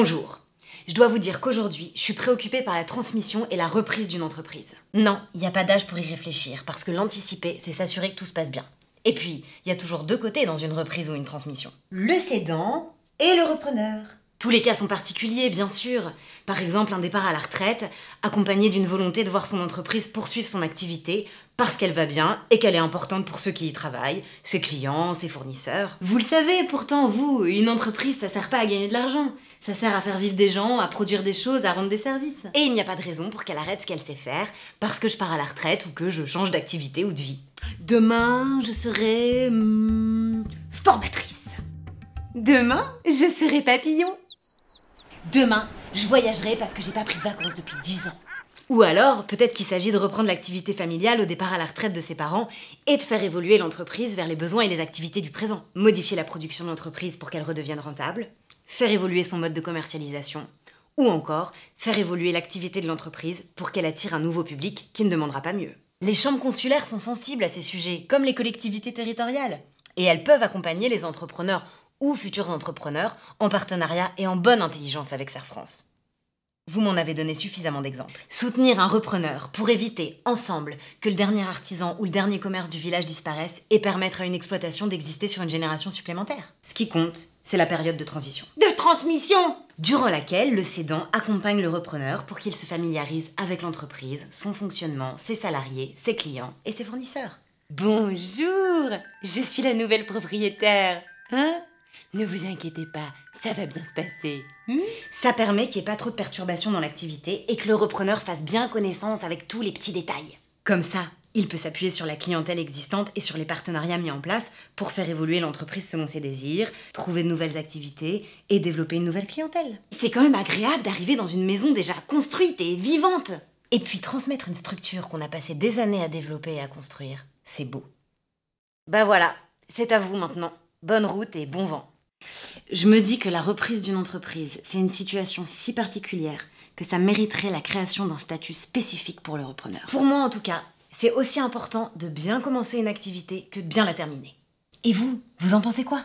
Bonjour. Je dois vous dire qu'aujourd'hui, je suis préoccupée par la transmission et la reprise d'une entreprise. Non, il n'y a pas d'âge pour y réfléchir, parce que l'anticiper, c'est s'assurer que tout se passe bien. Et puis, il y a toujours deux côtés dans une reprise ou une transmission. Le cédant et le repreneur. Tous les cas sont particuliers, bien sûr. Par exemple, un départ à la retraite, accompagné d'une volonté de voir son entreprise poursuivre son activité parce qu'elle va bien et qu'elle est importante pour ceux qui y travaillent, ses clients, ses fournisseurs. Vous le savez, pourtant, vous, une entreprise, ça sert pas à gagner de l'argent. Ça sert à faire vivre des gens, à produire des choses, à rendre des services. Et il n'y a pas de raison pour qu'elle arrête ce qu'elle sait faire parce que je pars à la retraite ou que je change d'activité ou de vie. Demain, je serai... Hmm, formatrice. Demain, je serai papillon. Demain, je voyagerai parce que j'ai pas pris de vacances depuis 10 ans. Ou alors, peut-être qu'il s'agit de reprendre l'activité familiale au départ à la retraite de ses parents et de faire évoluer l'entreprise vers les besoins et les activités du présent. Modifier la production de l'entreprise pour qu'elle redevienne rentable, faire évoluer son mode de commercialisation, ou encore faire évoluer l'activité de l'entreprise pour qu'elle attire un nouveau public qui ne demandera pas mieux. Les chambres consulaires sont sensibles à ces sujets, comme les collectivités territoriales, et elles peuvent accompagner les entrepreneurs ou futurs entrepreneurs en partenariat et en bonne intelligence avec Serre France. Vous m'en avez donné suffisamment d'exemples. Soutenir un repreneur pour éviter, ensemble, que le dernier artisan ou le dernier commerce du village disparaisse et permettre à une exploitation d'exister sur une génération supplémentaire. Ce qui compte, c'est la période de transition. De transmission Durant laquelle le cédant accompagne le repreneur pour qu'il se familiarise avec l'entreprise, son fonctionnement, ses salariés, ses clients et ses fournisseurs. Bonjour Je suis la nouvelle propriétaire. Hein ne vous inquiétez pas, ça va bien se passer. Hmm? ça permet qu'il n'y ait pas trop de perturbations dans l'activité et que le repreneur fasse bien connaissance avec tous les petits détails. Comme ça, il peut s'appuyer sur la clientèle existante et sur les partenariats mis en place pour faire évoluer l'entreprise selon ses désirs, trouver de nouvelles activités et développer une nouvelle clientèle. C'est quand même agréable d'arriver dans une maison déjà construite et vivante. Et puis transmettre une structure qu'on a passé des années à développer et à construire, c'est beau. Bah voilà, c'est à vous maintenant bonne route et bon vent. Je me dis que la reprise d'une entreprise, c'est une situation si particulière que ça mériterait la création d'un statut spécifique pour le repreneur. Pour moi en tout cas, c'est aussi important de bien commencer une activité que de bien la terminer. Et vous, vous en pensez quoi